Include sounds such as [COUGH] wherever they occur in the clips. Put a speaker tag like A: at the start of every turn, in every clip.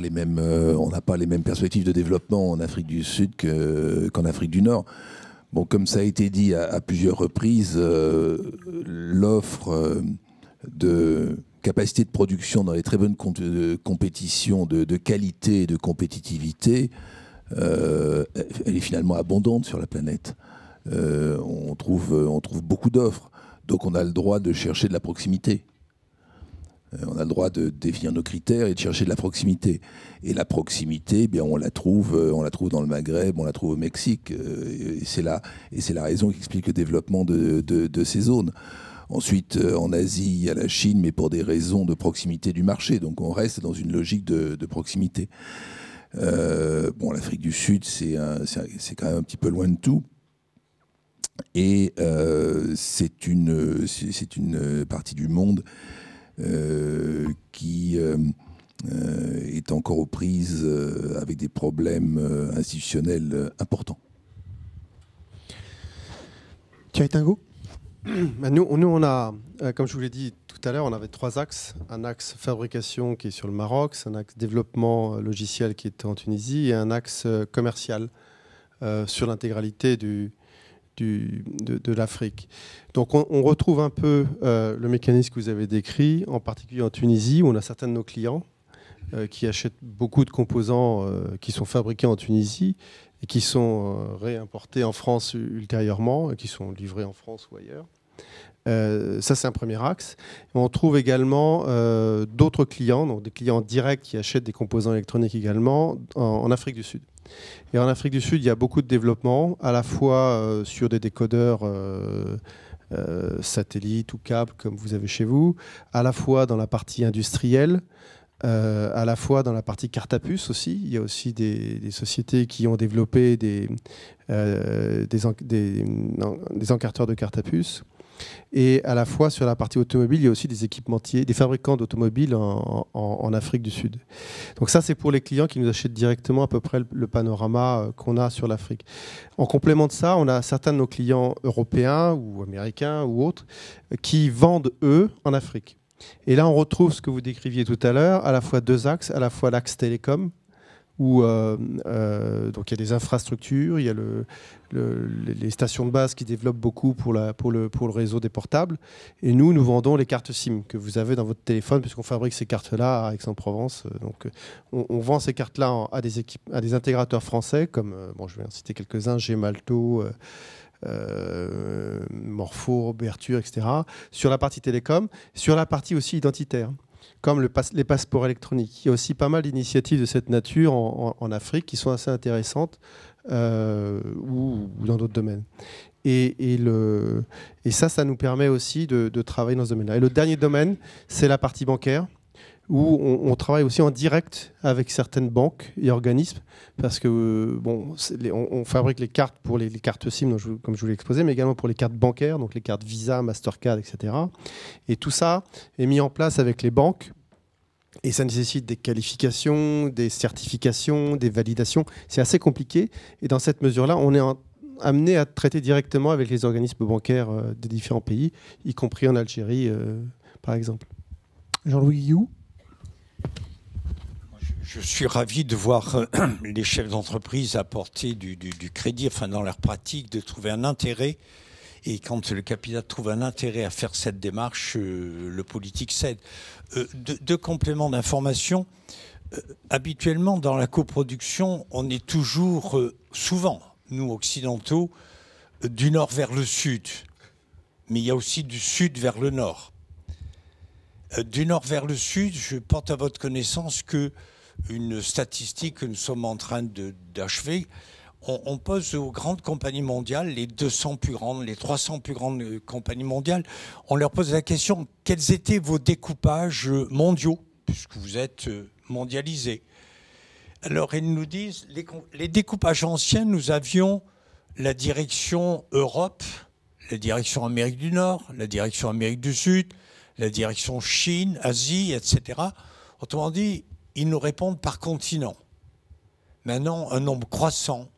A: les mêmes, euh, on n'a pas les mêmes perspectives de développement en Afrique du Sud qu'en Afrique du Nord. Bon, comme ça a été dit à, plusieurs reprises, euh, l'offre euh, de capacité de production dans les très bonnes de compétitions de, qualité et de compétitivité, elle est finalement abondante sur la planète. on, trouve, on trouve beaucoup d'offres. Donc on a le droit de chercher de la proximité. Euh, on a le droit de définir nos critères et de chercher de la proximité. Et la proximité, eh bien, on la trouve, euh, on la trouve dans le Maghreb, on la trouve au Mexique. Euh, et c'est la, et c'est la raison qui explique le développement de, ces zones. Ensuite, en Asie, il y a la Chine, mais pour des raisons de proximité du marché. Donc, on reste dans une logique de, proximité. bon, l'Afrique du Sud, c'est, quand même un petit peu loin de tout. Et c'est une partie du monde euh, qui euh, euh, est encore aux prises avec des problèmes institutionnels importants. Tu as bah, nous, nous,
B: on a, comme je vous l'ai dit tout à l'heure, on avait trois axes. Un axe fabrication qui est sur le Maroc, un axe développement logiciel qui est en Tunisie et un axe commercial sur l'intégralité du, de, l'Afrique. Donc on, retrouve un peu euh, le mécanisme que vous avez décrit, en particulier en Tunisie, où on a certains de nos clients euh, qui achètent beaucoup de composants euh, qui sont fabriqués en Tunisie et qui sont réimportés en France ultérieurement et qui sont livrés en France ou ailleurs. Euh, ça, c'est un premier axe. On trouve également euh, d'autres clients, donc des clients directs qui achètent des composants électroniques également en, Afrique du Sud. Et en Afrique du Sud, il y a beaucoup de développement, à la fois euh, sur des décodeurs. satellites ou câbles comme vous avez chez vous, à la fois dans la partie industrielle, à la fois dans la partie carte à puce aussi. Il y a aussi des, sociétés qui ont développé des, des, encarteurs de carte à puce. Et à la fois sur la partie automobile, il y a aussi des équipementiers, des fabricants d'automobiles en, Afrique du Sud. Donc ça, c'est pour les clients qui nous achètent directement à peu près le panorama euh, qu'on a sur l'Afrique. En complément de ça, on a certains de nos clients européens ou américains ou autres euh, qui vendent, eux, en Afrique. Et là, on retrouve ce que vous décriviez tout à l'heure, à la fois deux axes, à la fois l'axe télécom, où euh, euh, donc il y a des infrastructures, il y a les stations de base qui développent beaucoup pour, le, réseau des portables. Et nous, nous vendons les cartes SIM que vous avez dans votre téléphone, puisqu'on fabrique ces cartes-là à Aix-en-Provence. Euh, donc on, vend ces cartes-là à des, intégrateurs français, comme je vais en citer quelques-uns, Gemalto, Morpho, Berture, etc., sur la partie télécom, sur la partie aussi identitaire comme les passeports électroniques. Il y a aussi pas mal d'initiatives de cette nature en, Afrique qui sont assez intéressantes euh, ou, dans d'autres domaines. Et, ça, ça nous permet aussi de, de travailler dans ce domaine-là. Et le dernier domaine, c'est la partie bancaire où on, travaille aussi en direct avec certaines banques et organismes, parce que euh, bon, on, fabrique les cartes pour les, cartes SIM, comme je vous l'ai exposé, mais également pour les cartes bancaires, donc les cartes Visa, Mastercard, etc. Et tout ça est mis en place avec les banques et ça nécessite des qualifications, des certifications, des validations. C'est assez compliqué. Et dans cette mesure-là, on est amené à traiter directement avec les organismes bancaires euh, des différents pays, y compris en Algérie, euh, par exemple.
C: Jean-Louis Guillou je suis ravi de voir euh, [CLEARS THROAT] les chefs d'entreprise apporter du, crédit, enfin dans leur pratique, de trouver un intérêt. Et quand le capital trouve un intérêt à faire cette démarche, euh, le politique cède. Euh, deux, deux compléments d'information. habituellement, dans la coproduction, on est toujours, souvent, nous occidentaux, du nord vers le sud. Mais il y a aussi du sud vers le nord. Du nord vers le sud, je porte à votre connaissance que une statistique que nous sommes en train d'achever. On, pose aux grandes compagnies mondiales, les 200 plus grandes, les 300 plus grandes euh, compagnies mondiales, on leur pose la question quels étaient vos découpages mondiaux, puisque vous êtes euh, mondialisés Alors ils nous disent les découpages anciens, nous avions la direction Europe, la direction Amérique du Nord, la direction Amérique du Sud, la direction Chine, Asie, etc. Autrement dit, ils nous répondent par continent. Maintenant, un nombre croissant,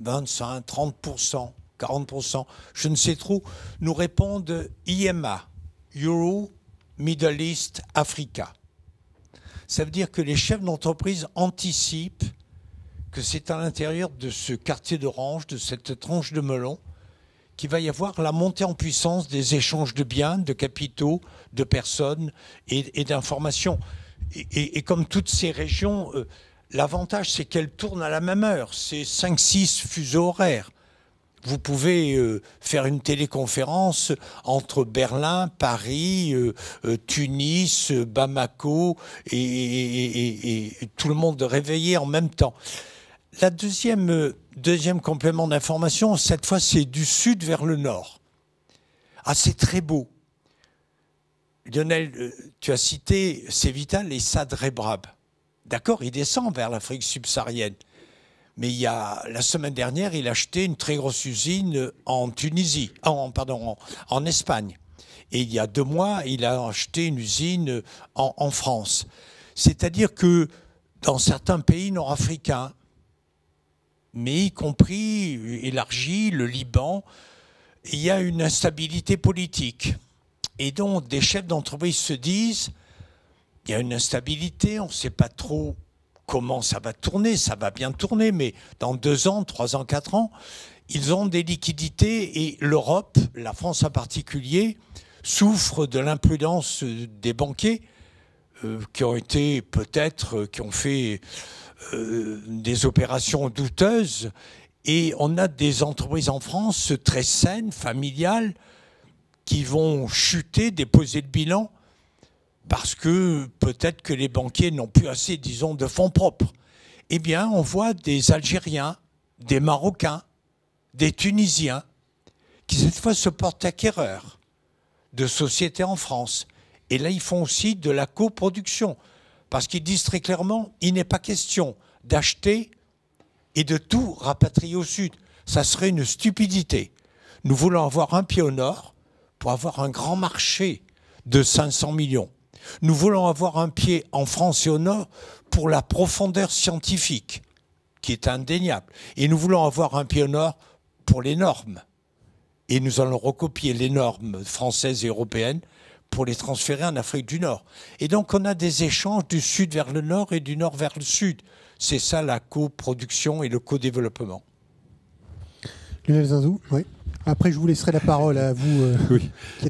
C: 25, 30%, 40%, je ne sais trop, nous répondent IMA, Euro, Middle East, Africa. Ça veut dire que les chefs d'entreprise anticipent que c'est à l'intérieur de ce quartier d'orange, de cette tranche de melon, qu'il va y avoir la montée en puissance des échanges de biens, de capitaux, de personnes et, et d'informations. Et, comme toutes ces régions, euh, l'avantage, c'est qu'elles tournent à la même heure. C'est 5-6 fuseaux horaires. Vous pouvez euh, faire une téléconférence entre Berlin, Paris, euh, Tunis, Bamako, et, tout le monde réveillé en même temps. La deuxième, deuxième complément d'information, cette fois, c'est du sud vers le nord. Ah, c'est très beau. Lionel, euh, tu as cité Sévital et Sad D'accord, il descend vers l'Afrique subsaharienne. Mais il y a, la semaine dernière, il a acheté une très grosse usine en Tunisie, ah, en, Espagne. Et il y a deux mois, il a acheté une usine en, en France. C'est-à-dire que dans certains pays nord-africains, mais y compris élargi, le Liban, il y a une instabilité politique. Et donc, des chefs d'entreprise se disent, il y a une instabilité, on ne sait pas trop comment ça va tourner, ça va bien tourner, mais dans deux ans, trois ans, quatre ans, ils ont des liquidités et l'Europe, la France en particulier, souffre de l'imprudence des banquiers euh, qui ont été peut-être, euh, qui ont fait euh, des opérations douteuses. Et on a des entreprises en France très saines, familiales, qui vont chuter, déposer le bilan, parce que peut-être que les banquiers n'ont plus assez, disons, de fonds propres. Eh bien, on voit des Algériens, des Marocains, des Tunisiens, qui cette fois se portent acquéreurs de sociétés en France. Et là, ils font aussi de la coproduction, parce qu'ils disent très clairement, il n'est pas question d'acheter et de tout rapatrier au sud. Ça serait une stupidité. Nous voulons avoir un pied au nord, pour avoir un grand marché de 500 millions. Nous voulons avoir un pied en France et au Nord pour la profondeur scientifique, qui est indéniable. Et nous voulons avoir un pied au Nord pour les normes. Et nous allons recopier les normes françaises et européennes pour les transférer en Afrique du Nord. Et donc on a des échanges du sud vers le nord et du nord vers le sud. C'est ça la coproduction et le co-développement. Lionel oui. Après, je vous laisserai la parole à vous. Euh,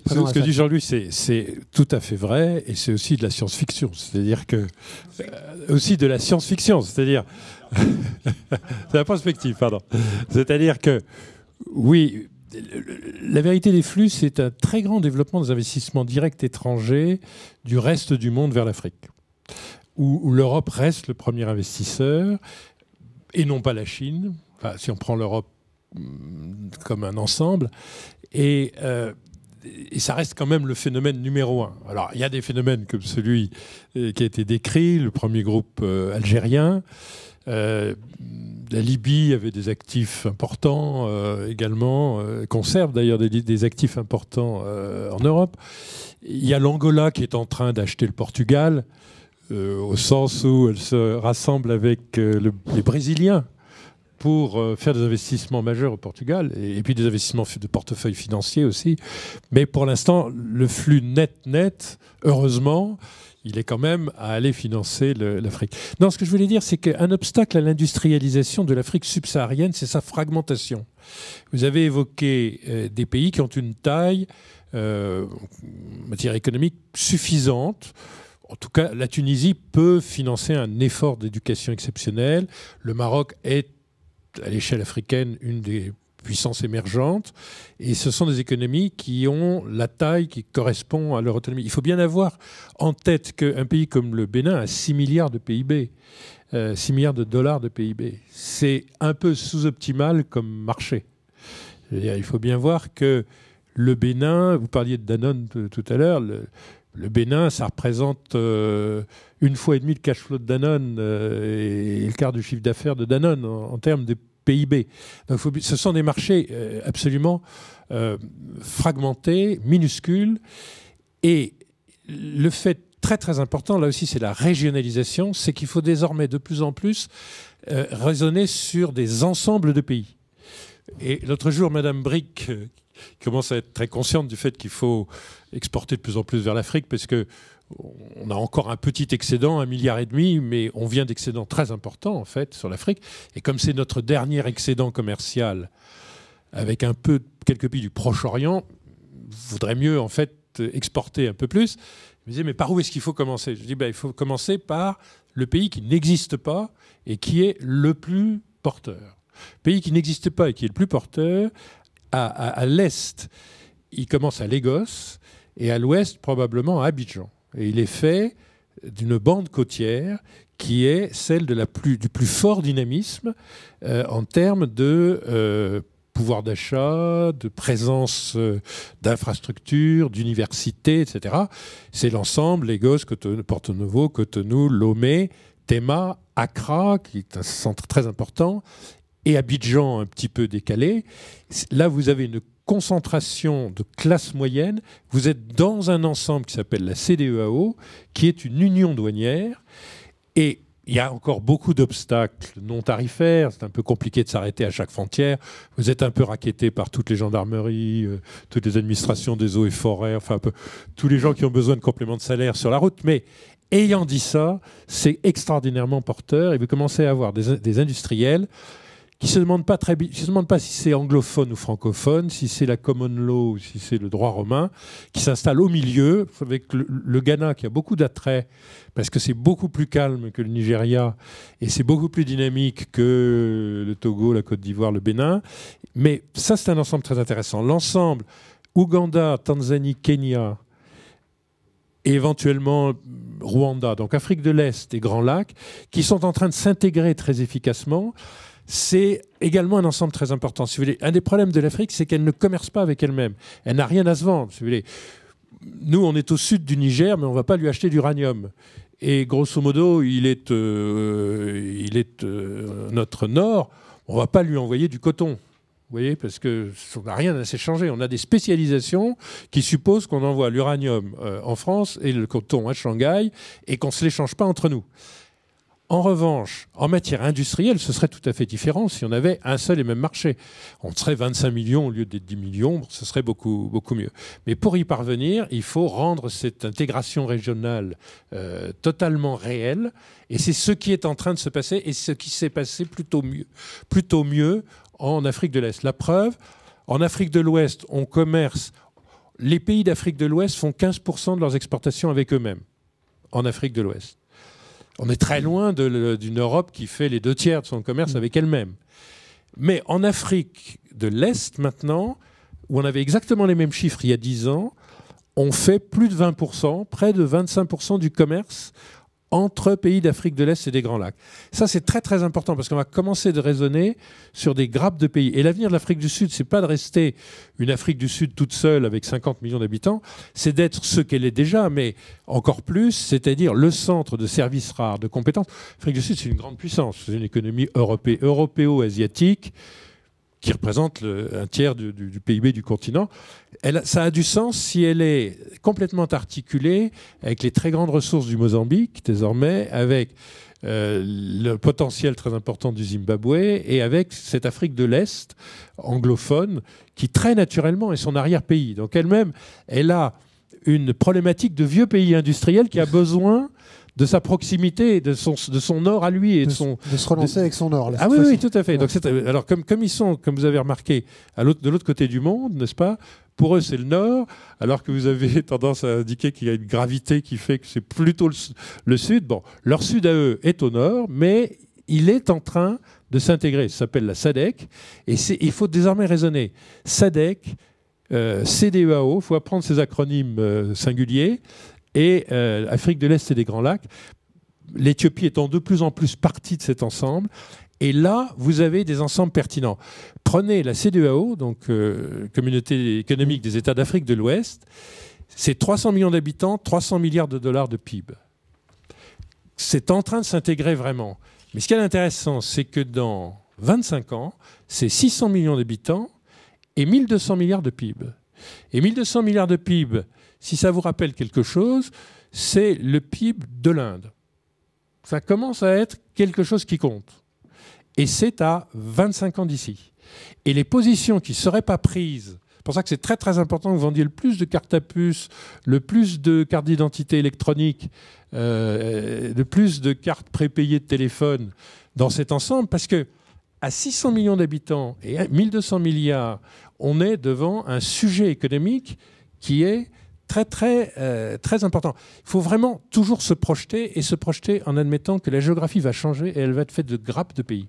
C: ce que dit Jean-Louis,
D: c'est tout à fait vrai, et c'est aussi de la science-fiction. C'est-à-dire que euh, aussi de la science-fiction. C'est-à-dire [LAUGHS] c'est la prospective, pardon. C'est-à-dire que oui, la vérité des flux, c'est un très grand développement des investissements directs étrangers du reste du monde vers l'Afrique, où, l'Europe reste le premier investisseur et non pas la Chine. si on prend l'Europe comme un ensemble. Euh, et, ça reste quand même le phénomène numéro un. Alors, il y a des phénomènes comme celui euh, qui a été décrit, le premier groupe euh, algérien. la Libye avait des actifs importants également, conserve d'ailleurs des, des, actifs importants en Europe. Il y a l'Angola qui est en train d'acheter le Portugal, au sens où elle se rassemble avec les Brésiliens pour euh, faire des investissements majeurs au Portugal et, puis des investissements de portefeuille financier aussi. Mais pour l'instant, le flux net net, heureusement, il est quand même à aller financer l'Afrique. Non, ce que je voulais dire, c'est qu'un obstacle à l'industrialisation de l'Afrique subsaharienne, c'est sa fragmentation. Vous avez évoqué euh, des pays qui ont une taille euh, en matière économique suffisante en tout cas, la Tunisie peut financer un effort d'éducation exceptionnel. Le Maroc est à l'échelle africaine une des puissances émergentes. Et ce sont des économies qui ont la taille qui correspond à leur autonomie. Il faut bien avoir en tête qu'un pays comme le Bénin a 6 milliards de PIB. 6 euh, milliards de dollars de PIB. C'est un peu sous-optimal comme marché. Il faut bien voir que le Bénin, vous parliez de Danone tout à l'heure, le, Bénin, ça représente euh, une fois et demie le cash flow de Danone euh, et, le quart du chiffre d'affaires de Danone en, termes de PIB. Donc, ce sont des marchés euh, absolument euh, fragmentés, minuscules. Et le fait très très important, là aussi c'est la régionalisation, c'est qu'il faut désormais de plus en plus raisonner sur des ensembles de pays. Et l'autre jour, Madame Brick, commence à être très consciente du fait qu'il faut exporter de plus en plus vers l'Afrique, parce que on a encore un petit excédent, un milliard et demi, mais on vient d'excédents très importants en fait sur l'Afrique. Et comme c'est notre dernier excédent commercial avec un peu quelques pays du Proche-Orient, voudrait mieux en fait exporter un peu plus. Je me disais, mais par où est-ce qu'il faut commencer Je dis, ben, il faut commencer par le pays qui n'existe pas et qui est le plus porteur. Pays qui n'existe pas et qui est le plus porteur, à, à l'est, il commence à Lagos et à l'ouest, probablement à Abidjan il est fait d'une bande côtière qui est celle du plus fort dynamisme euh, en termes de euh, pouvoir d'achat, de présence euh, d'infrastructures, d'universités, etc. C'est l'ensemble, Lagos, Porto Novo, Cotonou, Lomé, Tema, Accra, qui est un centre très important, et Abidjan un petit peu décalé. Là, vous avez une concentration de classe moyenne, vous êtes dans un ensemble qui s'appelle la CDEAO, qui est une union douanière. Et il y a encore beaucoup d'obstacles non tarifaires. C'est un peu compliqué de s'arrêter à chaque frontière. Vous êtes un peu raquetté par toutes les gendarmeries, euh, toutes les administrations des eaux et forêts, enfin un peu tous les gens qui ont besoin de compléments de salaire sur la route. Mais ayant dit ça, c'est extraordinairement porteur et vous commencez à avoir des industriels qui se pas très, se demandent pas si c'est anglophone ou francophone, si c'est la common law ou si c'est le droit romain, qui s'installe au milieu avec le, Ghana qui a beaucoup d'attrait, parce que c'est beaucoup plus calme que le Nigeria et c'est beaucoup plus dynamique que le Togo, la Côte d'Ivoire, le Bénin. Mais ça, c'est un ensemble très intéressant. L'ensemble Ouganda, Tanzanie, Kenya, et éventuellement Rwanda, donc Afrique de l'Est et Grands Lacs, qui sont en train de s'intégrer très efficacement c'est également un ensemble très important. Un des problèmes de l'Afrique, c'est qu'elle ne commerce pas avec elle-même. Elle, n'a rien à se vendre. Nous, on est au sud du Niger, mais on ne va pas lui acheter d'uranium. Et grosso modo, il est, euh, euh, notre nord, on ne va pas lui envoyer du coton. Vous voyez, parce qu'on n'a rien à s'échanger. On a des spécialisations qui supposent qu'on envoie l'uranium euh, en France et le coton à Shanghai et qu'on ne se l'échange pas entre nous. En revanche, en matière industrielle, ce serait tout à fait différent si on avait un seul et même marché. On serait 25 millions au lieu des 10 millions, ce serait beaucoup, beaucoup mieux. Mais pour y parvenir, il faut rendre cette intégration régionale euh, totalement réelle. Et c'est ce qui est en train de se passer et ce qui s'est passé plutôt mieux, plutôt mieux en Afrique de l'Est. La preuve, en Afrique de l'Ouest, on commerce. Les pays d'Afrique de l'Ouest font 15% de leurs exportations avec eux-mêmes en Afrique de l'Ouest. On est très mm. loin d'une Europe qui fait les deux tiers de son commerce mm. avec elle-même. Mais en Afrique de l'Est, maintenant, où on avait exactement les mêmes chiffres il y a 10 ans, on fait plus de 20%, près de 25% du commerce entre pays d'Afrique de l'Est et des Grands Lacs. Ça, c'est très très important parce qu'on va commencer de raisonner sur des grappes de pays. Et l'avenir de l'Afrique du Sud, c'est pas de rester une Afrique du Sud toute seule avec 50 millions d'habitants, c'est d'être ce qu'elle est déjà, mais encore plus, c'est-à-dire le centre de services rares, de compétences. L'Afrique du Sud, c'est une grande puissance, c'est une économie européo-asiatique. européenne, asiatique asiatique qui représente un tiers du, PIB du continent. Elle, ça a du sens si elle est complètement articulée avec les très grandes ressources du Mozambique, désormais, avec euh, le potentiel très important du Zimbabwe et avec cette Afrique de l'Est anglophone qui très naturellement est son arrière-pays. Donc elle-même, elle a une problématique de vieux pays industriels qui a besoin de sa proximité, de son, de son or à lui. Et de, son, de se relancer avec son nord. ah oui, oui, tout à fait. Euh, alors, comme, comme ils sont, comme vous avez remarqué, de l'autre côté du monde, n'est-ce pas pour eux, c'est le Nord, alors que vous avez [LAUGHS] tendance à indiquer qu'il y a une gravité qui fait que c'est plutôt le, Sud. Bon, leur Sud à eux est au Nord, mais il est en train de s'intégrer. Ça s'appelle la SADEC. Et il faut désormais raisonner. SADEC, euh, CDEAO, il faut apprendre ces acronymes euh, singuliers et l'Afrique euh, de l'Est et des Grands Lacs, l'Éthiopie étant de plus en plus partie de cet ensemble. Et là, vous avez des ensembles pertinents. Prenez la CDAO, e donc euh, Communauté économique des États d'Afrique de l'Ouest, c'est 300 millions d'habitants, 300 milliards de dollars de PIB. C'est en train de s'intégrer vraiment. Mais ce qui est intéressant, c'est que dans 25 ans, c'est 600 millions d'habitants et 1200 milliards de PIB. Et 1200 milliards de PIB, si ça vous rappelle quelque chose, c'est le PIB de l'Inde. Ça commence à être quelque chose qui compte. Et c'est à 25 ans d'ici. Et les positions qui ne seraient pas prises c'est pour ça que c'est très très important que vous vendiez le plus de cartes à puce, le plus de cartes d'identité électronique, euh, le plus de cartes prépayées de téléphone dans cet ensemble, parce que à 600 millions d'habitants et à 1200 milliards, on est devant un sujet économique qui est très très euh, très important. Il faut vraiment toujours se projeter et se projeter en admettant que la géographie va changer et elle va être faite de grappes de pays.